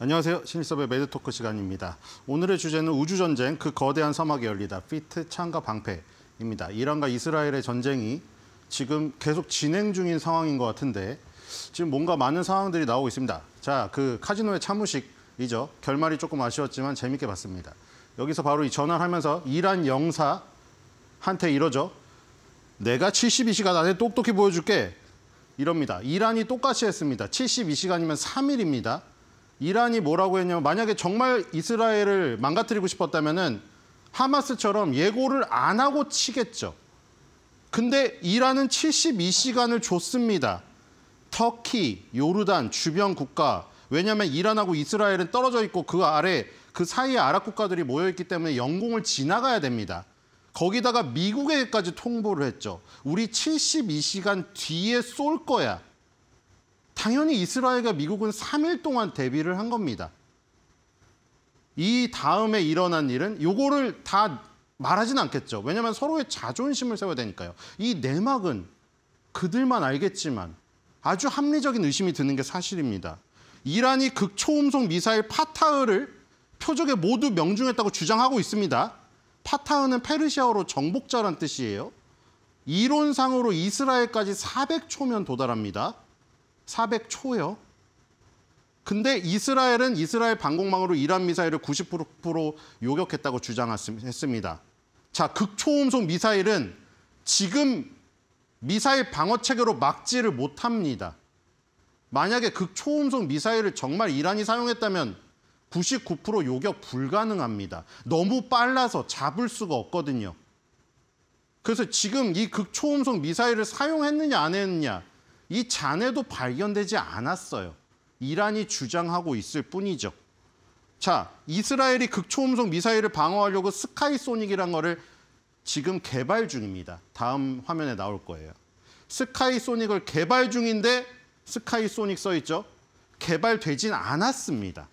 안녕하세요. 신일섭의 매드토크 시간입니다. 오늘의 주제는 우주전쟁, 그 거대한 사막이 열리다. 피트, 창과 방패입니다. 이란과 이스라엘의 전쟁이 지금 계속 진행 중인 상황인 것 같은데 지금 뭔가 많은 상황들이 나오고 있습니다. 자, 그 카지노의 참무식이죠. 결말이 조금 아쉬웠지만 재밌게 봤습니다. 여기서 바로 이 전화를 하면서 이란 영사한테 이러죠. 내가 72시간 안에 똑똑히 보여줄게. 이럽니다. 이란이 똑같이 했습니다. 72시간이면 3일입니다. 이란이 뭐라고 했냐면 만약에 정말 이스라엘을 망가뜨리고 싶었다면은 하마스처럼 예고를 안 하고 치겠죠. 근데 이란은 72시간을 줬습니다. 터키, 요르단 주변 국가 왜냐하면 이란하고 이스라엘은 떨어져 있고 그 아래 그 사이에 아랍 국가들이 모여 있기 때문에 영공을 지나가야 됩니다. 거기다가 미국에까지 통보를 했죠. 우리 72시간 뒤에 쏠 거야. 당연히 이스라엘과 미국은 3일 동안 대비를 한 겁니다. 이 다음에 일어난 일은 요거를 다 말하진 않겠죠. 왜냐하면 서로의 자존심을 세워야 되니까요. 이 내막은 그들만 알겠지만 아주 합리적인 의심이 드는 게 사실입니다. 이란이 극초음속 미사일 파타흐를 표적에 모두 명중했다고 주장하고 있습니다. 파타흐는 페르시아어로 정복자란 뜻이에요. 이론상으로 이스라엘까지 400초면 도달합니다. 400초요. 근데 이스라엘은 이스라엘 방공망으로 이란 미사일을 90% 요격했다고 주장했습니다. 자, 극초음속 미사일은 지금 미사일 방어 체계로 막지를 못합니다. 만약에 극초음속 미사일을 정말 이란이 사용했다면 99% 요격 불가능합니다. 너무 빨라서 잡을 수가 없거든요. 그래서 지금 이 극초음속 미사일을 사용했느냐 안 했느냐 이 잔해도 발견되지 않았어요. 이란이 주장하고 있을 뿐이죠. 자, 이스라엘이 극초음속 미사일을 방어하려고 스카이소닉이란 거를 지금 개발 중입니다. 다음 화면에 나올 거예요. 스카이소닉을 개발 중인데 스카이소닉 써 있죠. 개발되진 않았습니다.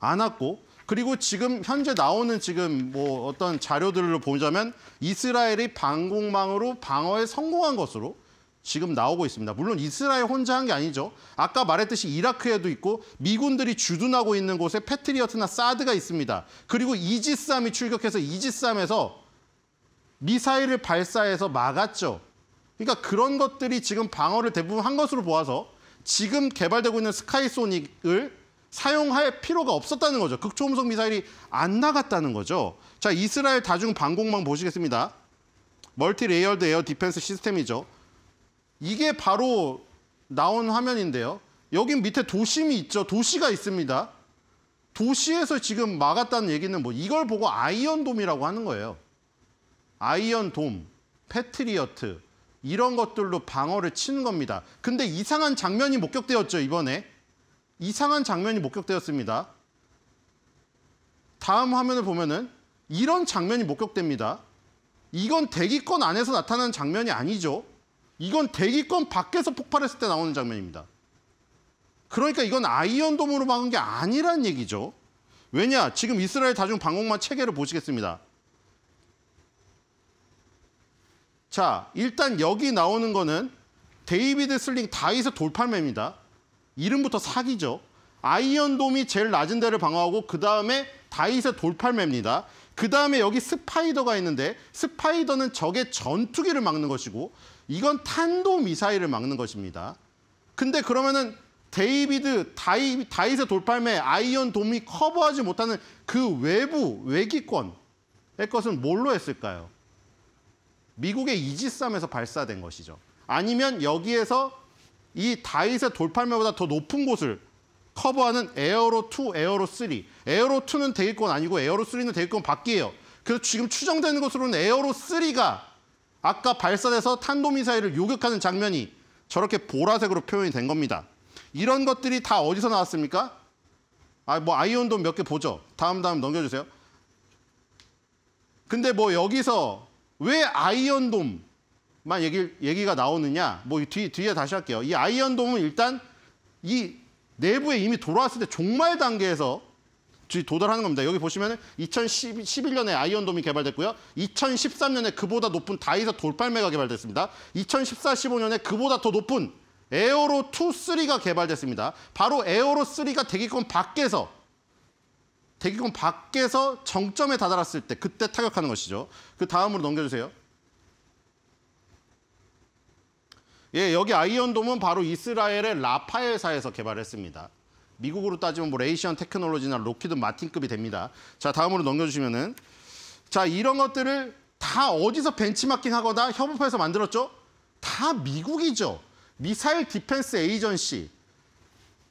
않았고 그리고 지금 현재 나오는 지금 뭐 어떤 자료들로 보자면 이스라엘이 방공망으로 방어에 성공한 것으로 지금 나오고 있습니다. 물론 이스라엘 혼자 한 게 아니죠. 아까 말했듯이 이라크에도 있고 미군들이 주둔하고 있는 곳에 패트리어트나 사드가 있습니다. 그리고 이지스함이 출격해서 이지스함에서 미사일을 발사해서 막았죠. 그러니까 그런 것들이 지금 방어를 대부분 한 것으로 보아서 지금 개발되고 있는 스카이소닉을 사용할 필요가 없었다는 거죠. 극초음속 미사일이 안 나갔다는 거죠. 자, 이스라엘 다중 방공망 보시겠습니다. 멀티 레이어드 에어 디펜스 시스템이죠. 이게 바로 나온 화면인데요. 여기 밑에 도심이 있죠. 도시가 있습니다. 도시에서 지금 막았다는 얘기는 뭐 이걸 보고 아이언돔이라고 하는 거예요. 아이언돔, 패트리어트 이런 것들로 방어를 치는 겁니다. 근데 이상한 장면이 목격되었죠, 이번에. 이상한 장면이 목격되었습니다. 다음 화면을 보면은 이런 장면이 목격됩니다. 이건 대기권 안에서 나타나는 장면이 아니죠. 이건 대기권 밖에서 폭발했을 때 나오는 장면입니다. 그러니까 이건 아이언돔으로 막은 게 아니란 얘기죠. 왜냐? 지금 이스라엘 다중 방공망 체계를 보시겠습니다. 자, 일단 여기 나오는 거는 데이비드 슬링 다이스 돌팔매입니다. 이름부터 사기죠. 아이언돔이 제일 낮은 데를 방어하고 그 다음에 다이스 돌팔매입니다. 그 다음에 여기 스파이더가 있는데 스파이더는 적의 전투기를 막는 것이고 이건 탄도 미사일을 막는 것입니다. 근데 그러면은 데이비드 다이 다윗의 돌팔매 아이언 돔이 커버하지 못하는 그 외부 외기권의 것은 뭘로 했을까요? 미국의 이지스함에서 발사된 것이죠. 아니면 여기에서 이다이의 돌팔매보다 더 높은 곳을 커버하는 에어로 2, 에어로 3. 에어로 2는 대기권 아니고 에어로 3는 대기권 밖이에요. 그래서 지금 추정되는 것으로는 에어로 3가 아까 발사돼서 탄도미사일을 요격하는 장면이 저렇게 보라색으로 표현이 된 겁니다. 이런 것들이 다 어디서 나왔습니까? 아, 뭐 아이온도 몇개 보죠. 다음 다음 넘겨주세요. 근데 뭐 여기서 왜 아이언돔만 얘기, 얘기가 나오느냐? 뭐 뒤, 뒤에 다시 할게요. 이 아이언돔은 일단 이 내부에 이미 돌아왔을 때 종말 단계에서 도달하는 겁니다. 여기 보시면 2011년에 아이언돔이 개발됐고요. 2013년에 그보다 높은 다이소 돌팔매가 개발됐습니다. 2014, 15년에 그보다 더 높은 에어로 2, 3가 개발됐습니다. 바로 에어로 3가 대기권 밖에서 대기권 밖에서 정점에 다다랐을 때 그때 타격하는 것이죠. 그 다음으로 넘겨주세요. 예, 여기 아이언돔은 바로 이스라엘의 라파엘사에서 개발했습니다. 미국으로 따지면 뭐 레이시언 테크놀로지나 로키드 마틴급이 됩니다. 자, 다음으로 넘겨주시면은 자, 이런 것들을 다 어디서 벤치마킹 하거나 협업해서 만들었죠? 다 미국이죠. 미사일 디펜스 에이전시.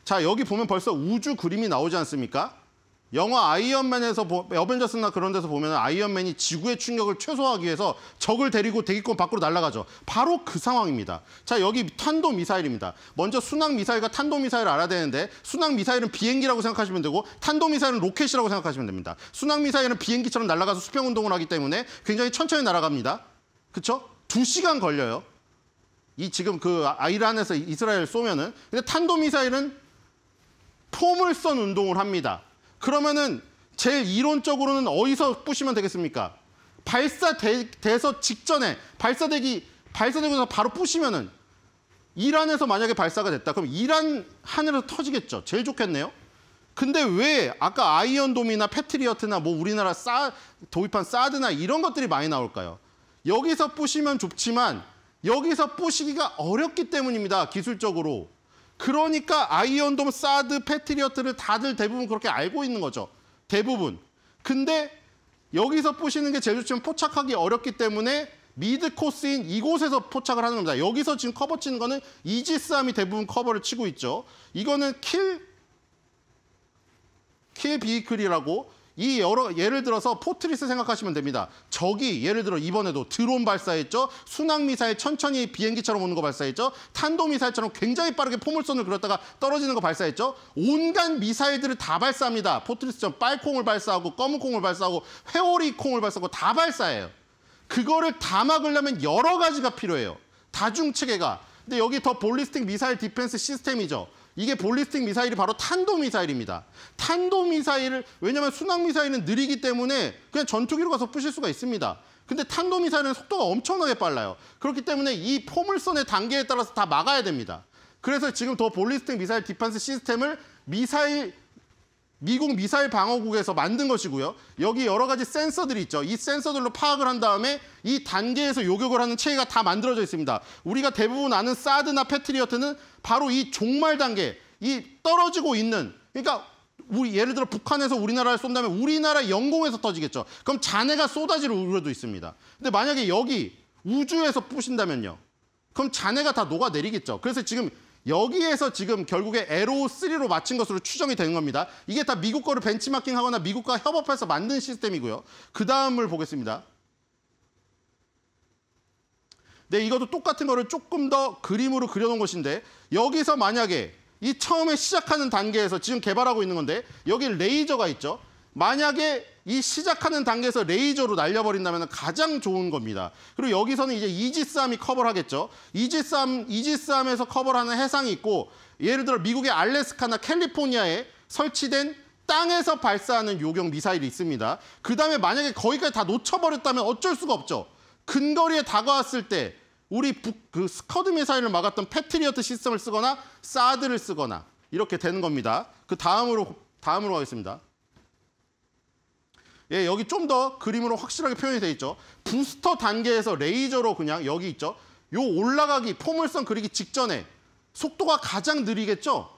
자, 여기 보면 벌써 우주 그림이 나오지 않습니까? 영화 아이언맨에서 보, 어벤져스나 그런 데서 보면 아이언맨이 지구의 충격을 최소화하기 위해서 적을 데리고 대기권 밖으로 날아가죠. 바로 그 상황입니다. 자 여기 탄도 미사일입니다. 먼저 순항 미사일과 탄도 미사일을 알아야 되는데 순항 미사일은 비행기라고 생각하시면 되고 탄도 미사일은 로켓이라고 생각하시면 됩니다. 순항 미사일은 비행기처럼 날아가서 수평 운동을 하기 때문에 굉장히 천천히 날아갑니다. 그렇죠? 두 시간 걸려요. 이 지금 그 아이란에서 이스라엘 쏘면은 근데 탄도 미사일은 포물선 운동을 합니다. 그러면은 제일 이론적으로는 어디서 부시면 되겠습니까? 발사돼서 직전에 발사되기 발사되고서 바로 부시면은 이란에서 만약에 발사가 됐다. 그럼 이란 하늘에서 터지겠죠. 제일 좋겠네요. 근데 왜 아까 아이언돔이나 패트리어트나 뭐 우리나라 사, 도입한 사드나 이런 것들이 많이 나올까요? 여기서 부시면 좋지만 여기서 부시기가 어렵기 때문입니다. 기술적으로. 그러니까 아이언돔, 사드, 패트리어트를 다들 대부분 그렇게 알고 있는 거죠. 대부분. 근데 여기서 보시는 게 제주치는 포착하기 어렵기 때문에 미드 코스인 이곳에서 포착을 하는 겁니다. 여기서 지금 커버 치는 거는 이지스함이 대부분 커버를 치고 있죠. 이거는 킬, 킬 비이클이라고 이 여러 예를 들어서 포트리스 생각하시면 됩니다. 적이 예를 들어 이번에도 드론 발사했죠. 순항 미사일 천천히 비행기처럼 오는 거 발사했죠. 탄도 미사일처럼 굉장히 빠르게 포물선을 그렸다가 떨어지는 거 발사했죠. 온갖 미사일들을 다 발사합니다. 포트리스처럼 빨콩을 발사하고 검은콩을 발사하고 회오리콩을 발사하고 다 발사해요. 그거를 다 막으려면 여러 가지가 필요해요. 다중 체계가. 근데 여기 더 볼리스틱 미사일 디펜스 시스템이죠. 이게 볼리스틱 미사일이 바로 탄도미사일입니다. 탄도미사일을 왜냐하면 순항미사일은 느리기 때문에 그냥 전투기로 가서 부실 수가 있습니다. 근데 탄도미사일은 속도가 엄청나게 빨라요. 그렇기 때문에 이 포물선의 단계에 따라서 다 막아야 됩니다. 그래서 지금 더 볼리스틱 미사일 디펜스 시스템을 미사일 미국 미사일 방어국에서 만든 것이고요. 여기 여러 가지 센서들이 있죠. 이 센서들로 파악을 한 다음에 이 단계에서 요격을 하는 체계가 다 만들어져 있습니다. 우리가 대부분 아는 사드나 패트리어트는 바로 이 종말 단계, 이 떨어지고 있는 그러니까 우리 예를 들어 북한에서 우리나라를 쏜다면 우리나라 영공에서 터지겠죠. 그럼 잔해가 쏟아질 우려도 있습니다. 근데 만약에 여기 우주에서 뿌신다면요. 그럼 잔해가 다 녹아내리겠죠. 그래서 지금 여기에서 지금 결국에 LO3로 맞춘 것으로 추정이 되는 겁니다. 이게 다 미국 거를 벤치마킹하거나 미국과 협업해서 만든 시스템이고요. 그 다음을 보겠습니다. 네, 이것도 똑같은 거를 조금 더 그림으로 그려놓은 것인데 여기서 만약에 이 처음에 시작하는 단계에서 지금 개발하고 있는 건데 여기 레이저가 있죠. 만약에 이 시작하는 단계에서 레이저로 날려버린다면 가장 좋은 겁니다. 그리고 여기서는 이제 이지스함이 커버를 하겠죠. 이지스함, 이지스함에서 커버를 하는 해상이 있고 예를 들어 미국의 알래스카나 캘리포니아에 설치된 땅에서 발사하는 요격 미사일이 있습니다. 그다음에 만약에 거기까지 다 놓쳐버렸다면 어쩔 수가 없죠. 근거리에 다가왔을 때 우리 북, 그 스커드 미사일을 막았던 패트리어트 시스템을 쓰거나 사드를 쓰거나 이렇게 되는 겁니다. 그 다음으로 다음으로 가겠습니다. 예, 여기 좀 더 그림으로 확실하게 표현이 돼 있죠. 부스터 단계에서 레이저로 그냥 여기 있죠. 요 올라가기, 포물선 그리기 직전에 속도가 가장 느리겠죠?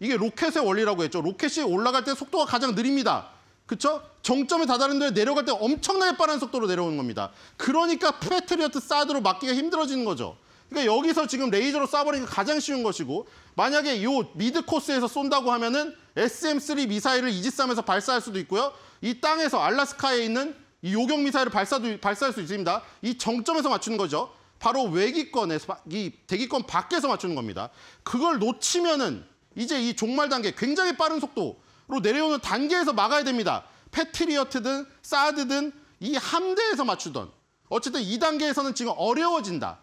이게 로켓의 원리라고 했죠. 로켓이 올라갈 때 속도가 가장 느립니다. 그렇죠? 정점에 다다른데 내려갈 때 엄청나게 빠른 속도로 내려오는 겁니다. 그러니까 프레트리어트 사드로 막기가 힘들어지는 거죠. 그러니까 여기서 지금 레이저로 쏴버리는 게 가장 쉬운 것이고 만약에 이 미드 코스에서 쏜다고 하면은 SM3 미사일을 이지스함에서 발사할 수도 있고요. 이 땅에서 알라스카에 있는 이 요격 미사일을 발사도, 발사할 수 있습니다. 이 정점에서 맞추는 거죠. 바로 외기권에서 이 대기권 밖에서 맞추는 겁니다. 그걸 놓치면은 이제 이 종말 단계 굉장히 빠른 속도로 내려오는 단계에서 막아야 됩니다. 패트리어트든 사드든 이 함대에서 맞추던 어쨌든 이단계에서는 지금 어려워진다.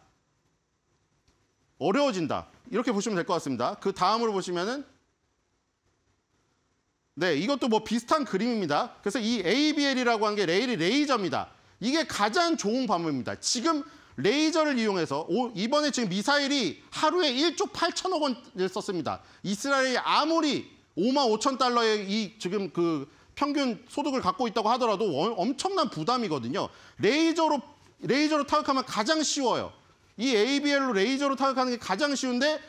어려워진다. 이렇게 보시면 될 것 같습니다. 그 다음으로 보시면은 네, 이것도 뭐 비슷한 그림입니다. 그래서 이 ABL이라고 한 게 레일이 레이저입니다. 이게 가장 좋은 방법입니다. 지금 레이저를 이용해서 오, 이번에 지금 미사일이 하루에 1조 8천억 원을 썼습니다. 이스라엘이 아무리 5만 5천 달러의 이 지금 그 평균 소득을 갖고 있다고 하더라도 엄청난 부담이거든요. 레이저로 레이저로 타격하면 가장 쉬워요. 이 ABL로 레이저로 타격하는 게 가장 쉬운데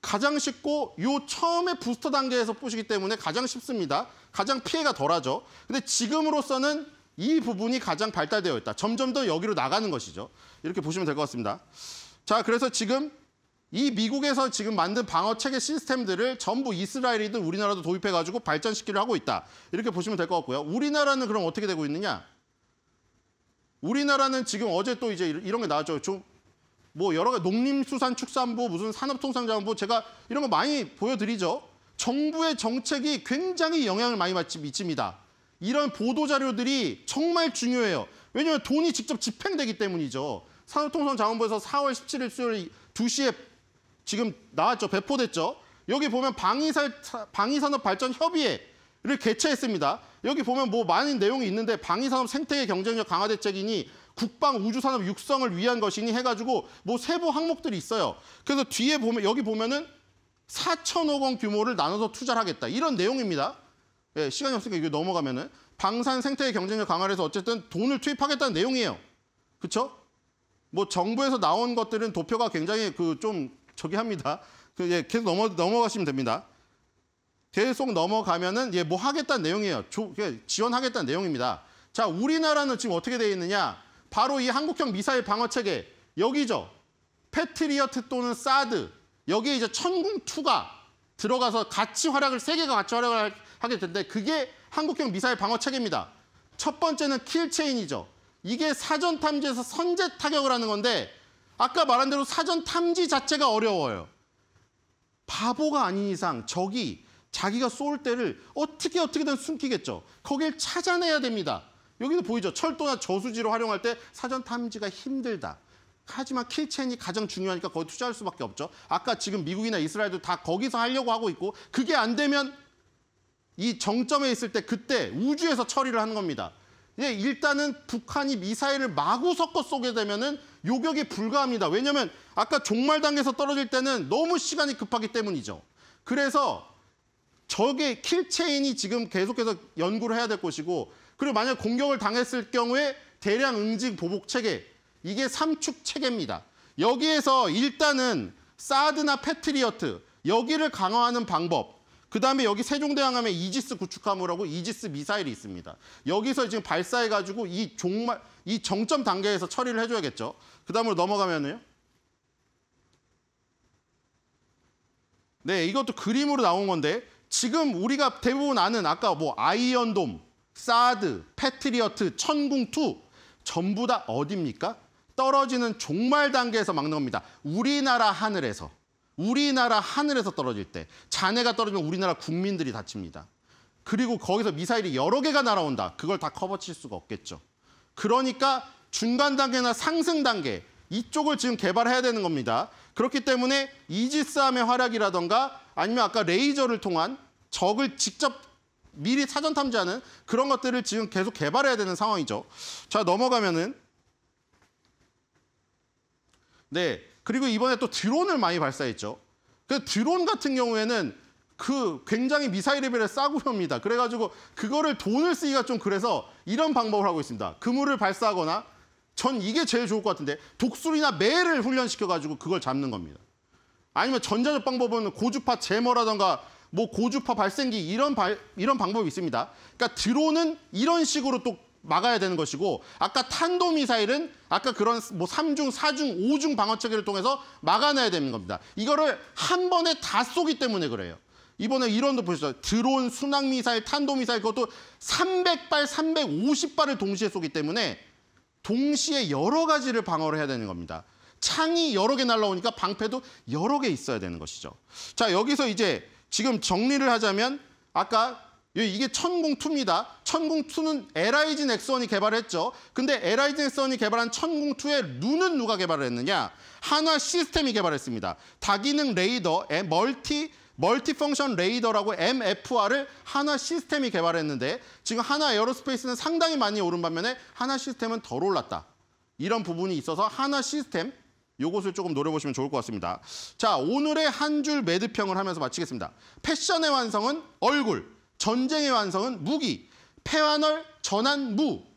가장 쉽고 요 처음에 부스터 단계에서 뿌시기 때문에 가장 쉽습니다. 가장 피해가 덜하죠. 근데 지금으로서는 이 부분이 가장 발달되어 있다. 점점 더 여기로 나가는 것이죠. 이렇게 보시면 될 것 같습니다. 자, 그래서 지금 이 미국에서 지금 만든 방어 체계 시스템들을 전부 이스라엘이든 우리나라도 도입해가지고 발전시키려 하고 있다. 이렇게 보시면 될 것 같고요. 우리나라는 그럼 어떻게 되고 있느냐? 우리나라는 지금 어제 또 이제 이런 게 나왔죠. 좀뭐 여러 가지 농림수산축산부 무슨 산업통상자원부 제가 이런 거 많이 보여드리죠. 정부의 정책이 굉장히 영향을 많이 받지, 미칩니다. 이런 보도자료들이 정말 중요해요. 왜냐하면 돈이 직접 집행되기 때문이죠. 산업통상자원부에서 4월 17일 수요일 2시에 지금 나왔죠. 배포됐죠. 여기 보면 방위살, 방위산업발전협의회를 개최했습니다. 여기 보면 뭐 많은 내용이 있는데 방위산업 생태계 경쟁력 강화 대책이니 국방 우주산업 육성을 위한 것이니 해가지고 뭐 세부 항목들이 있어요. 그래서 뒤에 보면 여기 보면은 4천억 원 규모를 나눠서 투자를 하겠다. 이런 내용입니다. 예, 시간이 없으니까 이거 넘어가면은 방산 생태계 경쟁력 강화를 해서 어쨌든 돈을 투입하겠다는 내용이에요. 그렇죠? 뭐 정부에서 나온 것들은 도표가 굉장히 그 좀 저기 합니다. 그 예, 계속 넘어 넘어가시면 됩니다. 계속 넘어가면은 예, 뭐 하겠다는 내용이에요. 조, 예, 지원하겠다는 내용입니다. 자, 우리나라는 지금 어떻게 되어 있느냐? 바로 이 한국형 미사일 방어 체계 여기죠. 패트리어트 또는 사드 여기에 이제 천궁2가 들어가서 같이 활약을 세 개가 같이 활약을 하게 되는데 그게 한국형 미사일 방어 체계입니다. 첫 번째는 킬체인이죠. 이게 사전 탐지에서 선제 타격을 하는 건데 아까 말한 대로 사전 탐지 자체가 어려워요. 바보가 아닌 이상 적이 자기가 쏠 때를 어떻게 어떻게든 숨기겠죠. 거길 찾아내야 됩니다. 여기도 보이죠? 철도나 저수지로 활용할 때 사전 탐지가 힘들다. 하지만 킬체인이 가장 중요하니까 거기 투자할 수밖에 없죠. 아까 지금 미국이나 이스라엘도 다 거기서 하려고 하고 있고 그게 안 되면 이 정점에 있을 때 그때 우주에서 처리를 하는 겁니다. 예, 일단은 북한이 미사일을 마구 섞어 쏘게 되면은 요격이 불가합니다. 왜냐면 아까 종말 단계에서 떨어질 때는 너무 시간이 급하기 때문이죠. 그래서 저게 킬체인이 지금 계속해서 연구를 해야 될 것이고 그리고 만약 공격을 당했을 경우에 대량 응징 보복 체계 이게 삼축 체계입니다. 여기에서 일단은 사드나 패트리어트 여기를 강화하는 방법 그다음에 여기 세종대왕함에 이지스 구축함으로고 이지스 미사일이 있습니다. 여기서 지금 발사해가지고 이 종말 이 정점 단계에서 처리를 해줘야겠죠. 그다음으로 넘어가면요. 네, 이것도 그림으로 나온 건데 지금 우리가 대부분 아는 아까 뭐 아이언돔 사드, 패트리어트, 천궁2 전부 다 어딥니까? 떨어지는 종말 단계에서 막는 겁니다. 우리나라 하늘에서. 우리나라 하늘에서 떨어질 때자네가 떨어지면 우리나라 국민들이 다칩니다. 그리고 거기서 미사일이 여러 개가 날아온다. 그걸 다 커버칠 수가 없겠죠. 그러니까 중간 단계나 상승 단계 이쪽을 지금 개발해야 되는 겁니다. 그렇기 때문에 이지스함의 활약이라던가 아니면 아까 레이저를 통한 적을 직접 미리 사전 탐지하는 그런 것들을 지금 계속 개발해야 되는 상황이죠. 자, 넘어가면은 네. 그리고 이번에 또 드론을 많이 발사했죠. 그 드론 같은 경우에는 그 굉장히 미사일 레벨의 싸구려입니다. 그래가지고 그거를 돈을 쓰기가 좀 그래서 이런 방법을 하고 있습니다. 그물을 발사하거나 전 이게 제일 좋을 것 같은데 독수리나 매를 훈련시켜가지고 그걸 잡는 겁니다. 아니면 전자적 방법은 고주파 제머라던가 뭐 고주파 발생기 이런 발, 이런 방법이 있습니다. 그러니까 드론은 이런 식으로 또 막아야 되는 것이고 아까 탄도 미사일은 아까 그런 뭐 3중, 4중, 5중 방어 체계를 통해서 막아내야 되는 겁니다. 이거를 한 번에 다 쏘기 때문에 그래요. 이번에 이런도 보셨죠? 드론, 순항미사일, 탄도미사일 그것도 300발, 350발을 동시에 쏘기 때문에 동시에 여러 가지를 방어를 해야 되는 겁니다. 창이 여러 개 날라오니까 방패도 여러 개 있어야 되는 것이죠. 자, 여기서 이제 지금 정리를 하자면 아까 이게 천공2입니다천공2는 LIG 넥슨이 개발했죠. 근데 LIG 넥슨이 개발한 천공2의 룬은 누가 개발을 했느냐? 한화 시스템이 개발했습니다. 다기능 레이더, 멀티 멀티펑션 레이더라고 MFR을 하나 시스템이 개발했는데 지금 하나 에어로스페이스는 상당히 많이 오른 반면에 하나 시스템은 덜 올랐다. 이런 부분이 있어서 하나 시스템, 요것을 조금 노려보시면 좋을 것 같습니다. 자, 오늘의 한 줄 매듭형을 하면서 마치겠습니다. 패션의 완성은 얼굴, 전쟁의 완성은 무기, 폐환을전한 무,